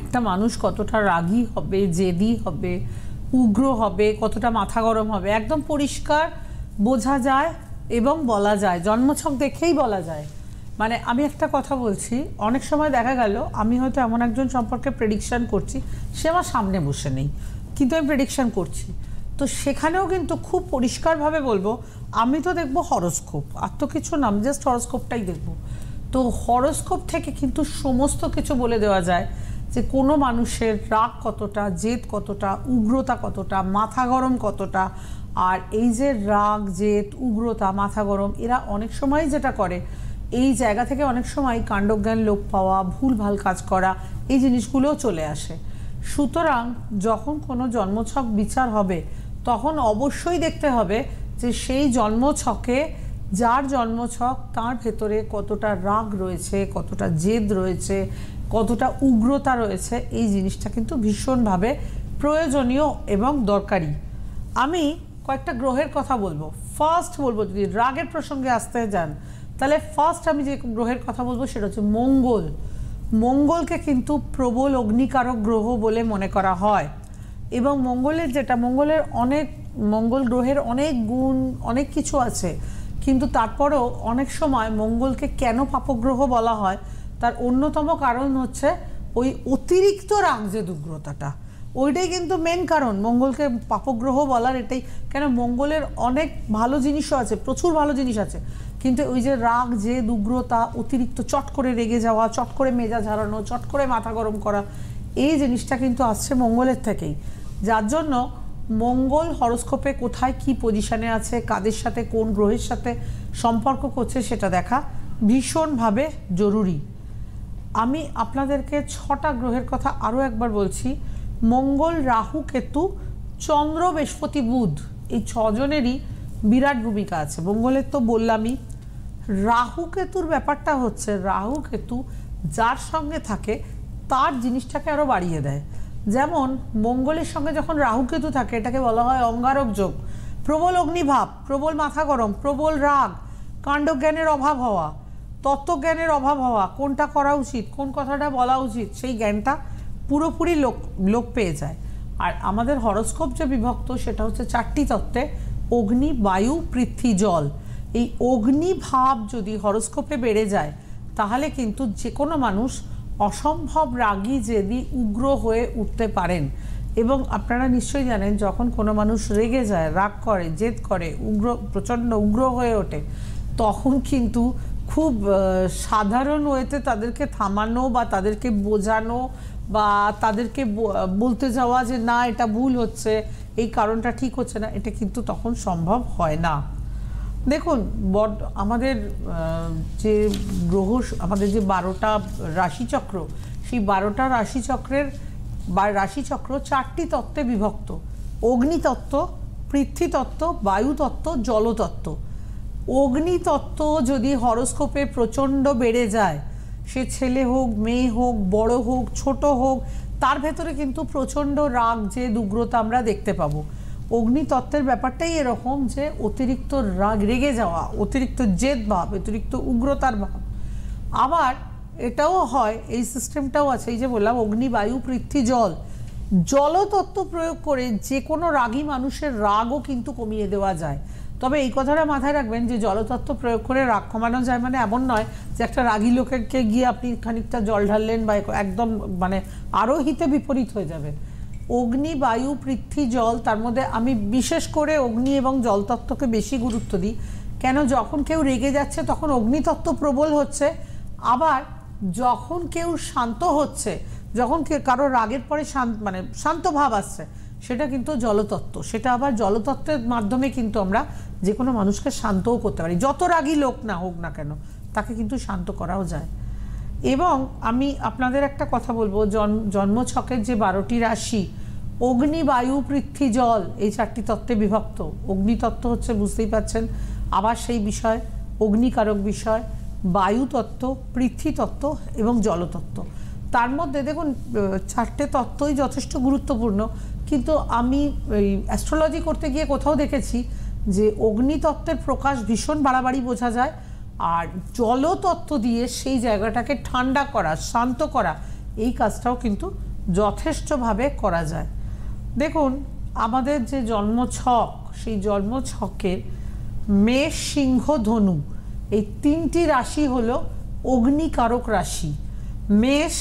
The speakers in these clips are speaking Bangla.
একটা মানুষ কতটা রাগী হবে জেদি হবে উগ্র হবে কতটা মাথা গরম হবে একদম পরিষ্কার বোঝা যায় এবং বলা যায় জন্মছক দেখেই বলা যায় মানে আমি একটা কথা বলছি অনেক সময় দেখা গেল আমি হয়তো এমন একজন সম্পর্কে প্রেডিকশান করছি সে আমার সামনে বসে নেই কিন্তু আমি প্রেডিকশান করছি তো সেখানেও কিন্তু খুব পরিষ্কারভাবে বলবো আমি তো দেখবো হরস্কোপ আর তো কিছু না আমি জাস্ট হরস্কোপটাই দেখবো তো হরস্কোপ থেকে কিন্তু সমস্ত কিছু বলে দেওয়া যায় যে কোনো মানুষের রাগ কতটা জেদ কতটা উগ্রতা কতটা মাথা গরম কতটা আর এই যে রাগ জেদ উগ্রতা মাথা গরম এরা অনেক সময় যেটা করে এই জায়গা থেকে অনেক সময় কাণ্ডজ্ঞান লোপ পাওয়া ভুল ভাল কাজ করা এই জিনিসগুলোও চলে আসে সুতরাং যখন কোনো জন্মছক বিচার হবে তখন অবশ্যই দেখতে হবে যে সেই জন্মছকে যার জন্মছক তার ভেতরে কতটা রাগ রয়েছে কতটা জেদ রয়েছে কতটা উগ্রতা রয়েছে এই জিনিসটা কিন্তু ভীষণভাবে প্রয়োজনীয় এবং দরকারি আমি কয়েকটা গ্রহের কথা বলবো ফার্স্ট বলবো যদি রাগের প্রসঙ্গে আসতে যান তাহলে ফার্স্ট আমি যে গ্রহের কথা বলবো সেটা হচ্ছে মঙ্গল মঙ্গলকে কিন্তু প্রবল অগ্নিকারক গ্রহ বলে মনে করা হয় এবং মঙ্গলের যেটা মঙ্গলের অনেক মঙ্গল গ্রহের অনেক গুণ অনেক কিছু আছে কিন্তু তারপরেও অনেক সময় মঙ্গলকে কেন পাপগ্রহ বলা হয় তার অন্যতম কারণ হচ্ছে ওই অতিরিক্ত রাগ যে দুগ্রতাটা ওইটাই কিন্তু মেন কারণ মঙ্গলকে পাপগ্রহ বলার এটাই কেন মঙ্গলের অনেক ভালো জিনিসও আছে প্রচুর ভালো জিনিস আছে কিন্তু ওই যে রাগ যে দুগ্রতা অতিরিক্ত চট করে রেগে যাওয়া চট করে মেজা ঝাড়ানো চট করে মাথা গরম করা এই জিনিসটা কিন্তু আসছে মঙ্গলের থেকেই যার জন্য মঙ্গল হরস্কোপে কোথায় কি পজিশানে আছে কাদের সাথে কোন গ্রহের সাথে সম্পর্ক করছে সেটা দেখা ভীষণভাবে জরুরি আমি আপনাদেরকে ছটা গ্রহের কথা আরও একবার বলছি মঙ্গল রাহু কেতু চন্দ্র বৃহস্পতি বুধ এই ছজনেরই বিরাট ভূমিকা আছে মঙ্গলের তো বললামই রাহু কেতুর ব্যাপারটা হচ্ছে রাহু কেতু যার সঙ্গে থাকে তার জিনিসটাকে আরও বাড়িয়ে দেয় যেমন মঙ্গলের সঙ্গে যখন রাহুকেতু থাকে এটাকে বলা হয় অঙ্গারক যোগ প্রবল অগ্নিভাব প্রবল মাথা গরম প্রবল রাগ কাণ্ডজ্ঞানের অভাব হওয়া তত্ত্বজ্ঞানের অভাব হওয়া কোনটা করা উচিত কোন কথাটা বলা উচিত সেই জ্ঞানটা পুরোপুরি লোক লোপ পেয়ে যায় আর আমাদের হরস্কোপ যে বিভক্ত সেটা হচ্ছে চারটি তত্ত্বে অগ্নি বায়ু পৃথ্বী জল এই অগ্নি ভাব যদি হরস্কোপে বেড়ে যায় তাহলে কিন্তু যে কোনো মানুষ অসম্ভব রাগী যদি উগ্র হয়ে উঠতে পারেন এবং আপনারা নিশ্চয়ই জানেন যখন কোনো মানুষ রেগে যায় রাগ করে জেদ করে উগ্র প্রচণ্ড উগ্র হয়ে ওঠে তখন কিন্তু খুব সাধারণ ওয়েতে তাদেরকে থামানো বা তাদেরকে বোঝানো বা তাদেরকে বলতে যাওয়া যে না এটা ভুল হচ্ছে এই কারণটা ঠিক হচ্ছে না এটা কিন্তু তখন সম্ভব হয় না দেখুন বড আমাদের যে গ্রহ আমাদের যে বারোটা রাশিচক্র সেই বারোটা রাশিচক্রের বা রাশিচক্র চারটি তত্ত্বে বিভক্ত অগ্নিতত্ত্ব পৃথ্বীতত্ত্ব বায়ুতত্ত্ব জলতত্ত্ব অগ্নিতত্ত্ব যদি হরস্কোপে প্রচণ্ড বেড়ে যায় সে ছেলে হোক মেয়ে হোক বড় হোক ছোট হোক তার ভেতরে কিন্তু প্রচণ্ড রাগ যে দুগ্রতা আমরা দেখতে পাবো অগ্নিতত্ত্বের ব্যাপারটাই এরকম যে অতিরিক্ত রাগ রেগে যাওয়া অতিরিক্ত জেদ ভাব অতিরিক্ত উগ্রতার ভাব আবার এটাও হয় এই সিস্টেমটাও আছে এই যে বললাম অগ্নি বায়ু পৃথ্বী জল জলতত্ত্ব প্রয়োগ করে যে কোনো রাগী মানুষের রাগও কিন্তু কমিয়ে দেওয়া যায় তবে এই কথাটা মাথায় রাখবেন যে জলতত্ত্ব প্রয়োগ করে রাগ কমানো যায় মানে এমন নয় যে একটা রাগী লোকেরকে গিয়ে আপনি খানিকটা জল ঢাললেন বা একদম মানে আরও হিতে বিপরীত হয়ে যাবে অগ্নি বায়ু পৃথ্বী জল তার মধ্যে আমি বিশেষ করে অগ্নি এবং জলতত্ত্বকে বেশি গুরুত্ব দিই কেন যখন কেউ রেগে যাচ্ছে তখন অগ্নিতত্ত্ব প্রবল হচ্ছে আবার যখন কেউ শান্ত হচ্ছে যখন কারো রাগের পরে শান্ত মানে শান্ত ভাব আসছে সেটা কিন্তু জলতত্ত্ব সেটা আবার জলতত্ত্বের মাধ্যমে কিন্তু আমরা যে কোনো মানুষকে শান্তও করতে পারি যত রাগই লোক না হোক না কেন তাকে কিন্তু শান্ত করাও যায় এবং আমি আপনাদের একটা কথা বলবো জন্ম জন্মছকের যে বারোটি রাশি অগ্নি বায়ু পৃথ্বী জল এই চারটি তত্ত্বে বিভক্ত অগ্নিতত্ত্ব হচ্ছে বুঝতেই পাচ্ছেন আবার সেই বিষয় অগ্নিকারক বিষয় বায়ুতত্ত্ব পৃথ্বী তত্ত্ব এবং জলতত্ত্ব তার মধ্যে দেখুন চারটে তত্ত্বই যথেষ্ট গুরুত্বপূর্ণ কিন্তু আমি ওই অ্যাস্ট্রোলজি করতে গিয়ে কোথাও দেখেছি যে অগ্নিতত্ত্বের প্রকাশ ভীষণ বাড়াবাড়ি বোঝা যায় আর জলতত্ত্ব দিয়ে সেই জায়গাটাকে ঠান্ডা করা শান্ত করা এই কাজটাও কিন্তু যথেষ্টভাবে করা যায় দেখুন আমাদের যে জন্মছক সেই জন্মছকের মেষ সিংহ ধনু এই তিনটি রাশি হলো অগ্নিকারক রাশি মেষ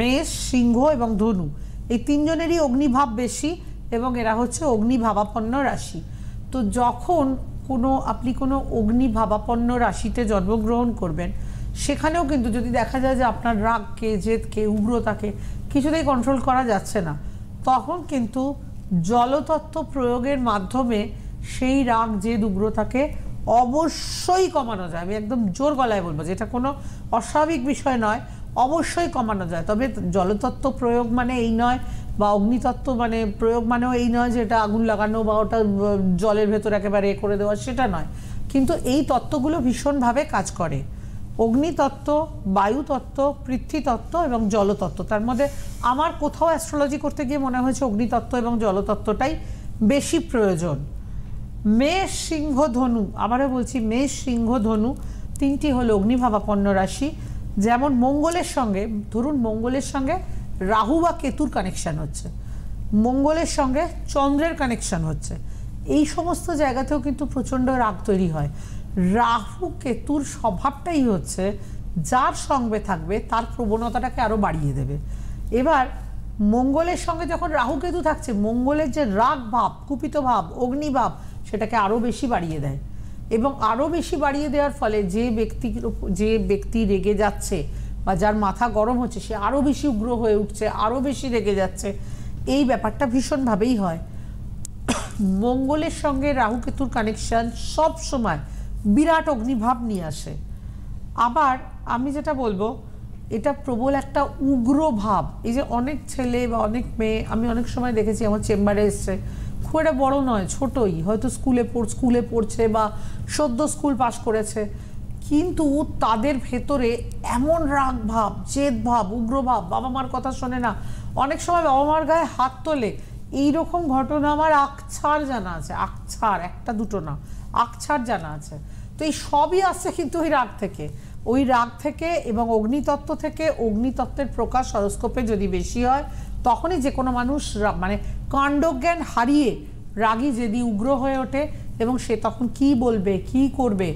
মেষ সিংহ এবং ধনু এই তিনজনেরই অগ্নিভাব বেশি এবং এরা হচ্ছে অগ্নিভাবাপন্ন রাশি তো যখন কোনো আপনি কোনো অগ্নিভাবাপন্ন রাশিতে জন্মগ্রহণ করবেন সেখানেও কিন্তু যদি দেখা যায় যে আপনার রাগকে জেদকে উগ্রতাকে কিছুতেই কন্ট্রোল করা যাচ্ছে না তখন কিন্তু জলতত্ত্ব প্রয়োগের মাধ্যমে সেই রাগ জেদ উগ্রতাকে অবশ্যই কমানো যায় আমি একদম জোর গলায় বলবো যেটা কোনো অস্বাভাবিক বিষয় নয় অবশ্যই কমানো যায় তবে জলতত্ত্ব প্রয়োগ মানে এই নয় বা অগ্নিতত্ত্ব মানে প্রয়োগ মানেও এই নয় যে এটা আগুন লাগানো বা ওটা জলের ভেতর একেবারে এ করে দেওয়া সেটা নয় কিন্তু এই তত্ত্বগুলো ভীষণভাবে কাজ করে অগ্নিতত্ত্ব বায়ুতত্ত্ব পৃথ্বীতত্ত্ব এবং জলতত্ত্ব তার মধ্যে আমার কোথাও অ্যাস্ট্রোলজি করতে গিয়ে মনে হয়েছে অগ্নিতত্ত্ব এবং জলতত্ত্বটাই বেশি প্রয়োজন মেষ সিংহ ধনু আবারও বলছি মেষ সিংহ ধনু তিনটি হলো অগ্নিভাবাপন্ন রাশি যেমন মঙ্গলের সঙ্গে ধরুন মঙ্গলের সঙ্গে রাহু বা কেতুর কানেকশান হচ্ছে মঙ্গলের সঙ্গে চন্দ্রের কানেকশান হচ্ছে এই সমস্ত জায়গাতেও কিন্তু প্রচণ্ড রাগ তৈরি হয় রাহু কেতুর স্বভাবটাই হচ্ছে যার সঙ্গে থাকবে তার প্রবণতাটাকে আরও বাড়িয়ে দেবে এবার মঙ্গলের সঙ্গে যখন রাহু কেতু থাকছে মঙ্গলের যে রাগ ভাব কুপিত ভাব অগ্নিভাব সেটাকে আরও বেশি বাড়িয়ে দেয় এবং আরও বেশি বাড়িয়ে দেওয়ার ফলে যে ব্যক্তির যে ব্যক্তি রেগে যাচ্ছে বা যার মাথা গরম হচ্ছে সে আরও বেশি উগ্র হয়ে উঠছে আরও বেশি রেগে যাচ্ছে এই ব্যাপারটা ভীষণভাবেই হয় মঙ্গলের সঙ্গে রাহুকেতুর কানেকশান সব সময় বিরাট অগ্নিভাব নিয়ে আসে আবার আমি যেটা বলবো এটা প্রবল একটা উগ্র ভাব এই যে অনেক ছেলে বা অনেক মেয়ে আমি অনেক সময় দেখেছি আমার চেম্বারে এসছে খুব একটা বড় নয় ছোটই হয়তো স্কুলে স্কুলে পড়ছে বা সদ্য স্কুল পাশ করেছে কিন্তু তাদের ভেতরে এমন রাগ ভাব জেদ ভাব উগ্রভাব বাবা মার কথা শোনে না অনেক সময় বাবা মার গায়ে হাত তোলে এইরকম ঘটনা আমার আকছার জানা আছে আকছার একটা দুটো না আকছার জানা আছে তো এই সবই আসছে কিন্তু ওই রাগ থেকে ওই রাগ থেকে এবং অগ্নিতত্ত্ব থেকে অগ্নিতত্ত্বের প্রকাশ হরস্কোপে যদি বেশি হয় তখনই যে কোনো মানুষ মানে কাণ্ডজ্ঞান হারিয়ে রাগী যেদি উগ্র হয়ে ওঠে এবং সে তখন কি বলবে কি করবে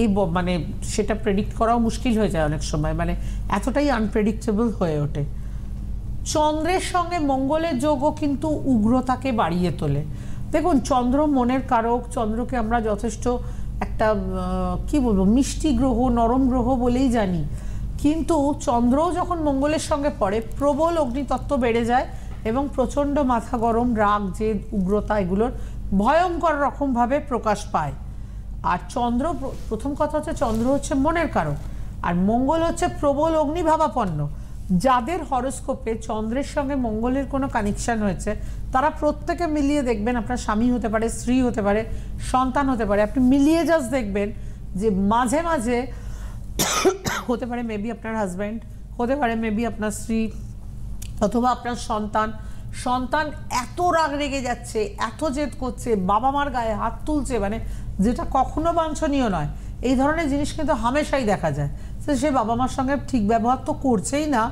এই মানে সেটা প্রেডিক্ট করাও মুশকিল হয়ে যায় অনেক সময় মানে এতটাই আনপ্রেডিক্টেবল হয়ে ওঠে চন্দ্রের সঙ্গে মঙ্গলের যোগও কিন্তু উগ্রতাকে বাড়িয়ে তোলে দেখুন চন্দ্র মনের কারক চন্দ্রকে আমরা যথেষ্ট একটা কি বলবো মিষ্টি গ্রহ নরম গ্রহ বলেই জানি কিন্তু চন্দ্রও যখন মঙ্গলের সঙ্গে পড়ে প্রবল অগ্নিতত্ত্ব বেড়ে যায় এবং প্রচণ্ড মাথা গরম রাগ যে উগ্রতা এগুলোর ভয়ঙ্কর রকমভাবে প্রকাশ পায় আর চন্দ্র প্রথম কথা হচ্ছে চন্দ্র হচ্ছে মনের কারণ আর মঙ্গল হচ্ছে প্রবল অগ্নিভাবাপন্ন যাদের হরস্কোপে চন্দ্রের সঙ্গে মঙ্গলের কোনো কানেকশান হয়েছে তারা প্রত্যেকে মিলিয়ে দেখবেন আপনার স্বামী হতে পারে স্ত্রী হতে পারে সন্তান হতে পারে আপনি মিলিয়ে জাস্ট দেখবেন যে মাঝে মাঝে হতে পারে মেবি আপনার হাজব্যান্ড হতে পারে মেবি আপনার স্ত্রী অথবা আপনার সন্তান সন্তান এত রাগ রেগে যাচ্ছে এত জেদ করছে বাবা মার গায়ে হাত তুলছে মানে যেটা কখনো বাঞ্ছনীয় নয় এই ধরনের জিনিস কিন্তু হামেশাই দেখা যায় তো সে বাবা মার সঙ্গে ঠিক ব্যবহার তো করছেই না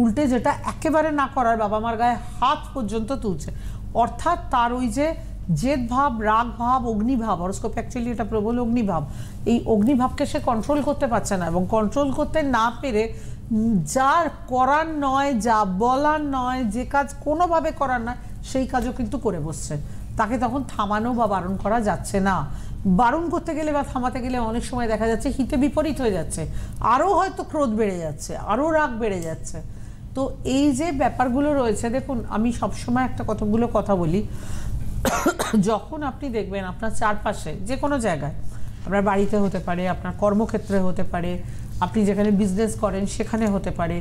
উল্টে যেটা একেবারে না করার বাবা মার গায়ে হাত পর্যন্ত তুলছে অর্থাৎ তার ওই যে জেদ ভাব রাগ ভাব অগ্নিভাব অরস্কোপ অ্যাকচুয়ালি এটা প্রবল অগ্নিভাব এই অগ্নিভাবকে সে কন্ট্রোল করতে পারছে না এবং কন্ট্রোল করতে না পেরে যার করার নয় যা বলার নয় যে কাজ কোনোভাবে করার নয় সেই কাজও কিন্তু করে বসছে তাকে তখন থামানো বা বারণ করা যাচ্ছে না বারণ করতে গেলে বা থামাতে গেলে অনেক সময় দেখা যাচ্ছে হিতে বিপরীত হয়ে যাচ্ছে আরও হয়তো ক্রোধ বেড়ে যাচ্ছে আরও রাগ বেড়ে যাচ্ছে তো এই যে ব্যাপারগুলো রয়েছে দেখুন আমি সবসময় একটা কতগুলো কথা বলি যখন আপনি দেখবেন আপনার চারপাশে যে কোনো জায়গায় আপনার বাড়িতে হতে পারে আপনার কর্মক্ষেত্রে হতে পারে আপনি যেখানে বিজনেস করেন সেখানে হতে পারে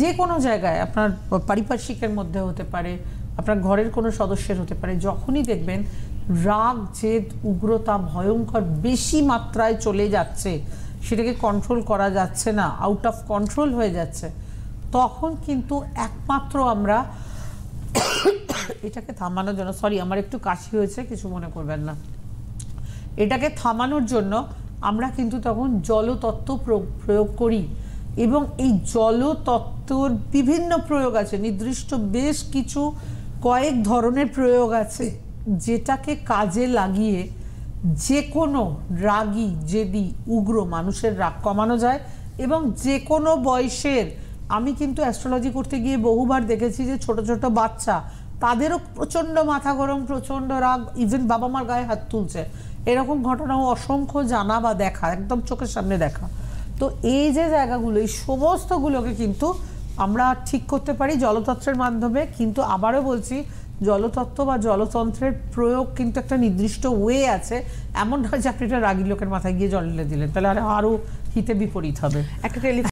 যে কোনো জায়গায় আপনার পারিপার্শ্বিকের মধ্যে হতে পারে আপনার ঘরের কোনো সদস্যের হতে পারে যখনই দেখবেন রাগ জেদ উগ্রতা ভয়ঙ্কর বেশি মাত্রায় চলে যাচ্ছে সেটাকে কন্ট্রোল করা যাচ্ছে না আউট অফ কন্ট্রোল হয়ে যাচ্ছে তখন কিন্তু একমাত্র আমরা এটাকে থামানোর জন্য সরি আমার একটু কাশি হয়েছে কিছু মনে করবেন না এটাকে থামানোর জন্য আমরা কিন্তু তখন জলতত্ত্ব প্রয়োগ করি এবং এই জলতত্ত্বর বিভিন্ন প্রয়োগ আছে নির্দিষ্ট বেশ কিছু কয়েক ধরনের প্রয়োগ আছে যেটাকে কাজে লাগিয়ে যে কোনো রাগি জেদি উগ্র মানুষের রাগ কমানো যায় এবং যে কোনো বয়সের আমি কিন্তু অ্যাস্ট্রোলজি করতে গিয়ে বহুবার দেখেছি যে ছোট ছোট বাচ্চা তাদেরও প্রচণ্ড মাথা গরম প্রচণ্ড রাগ ইভেন বাবা মার গায়ে হাত তুলছে এরকম ঘটনাও অসংখ্য জানা বা দেখা একদম চোখের সামনে দেখা তো এই যে জায়গাগুলো এই সমস্তগুলোকে কিন্তু আমরা ঠিক করতে পারি জলতত্ত্বের মাধ্যমে কিন্তু আবারও বলছি জলতত্ত্ব বা জলতন্ত্রের প্রয়োগ কিন্তু একটা নির্দিষ্ট ওয়ে আছে এমন নয় যে আপনি একটা রাগী লোকের মাথায় গিয়ে জল ঢেলে দিলেন তাহলে আরও হিতে বিপরীত হবে একটা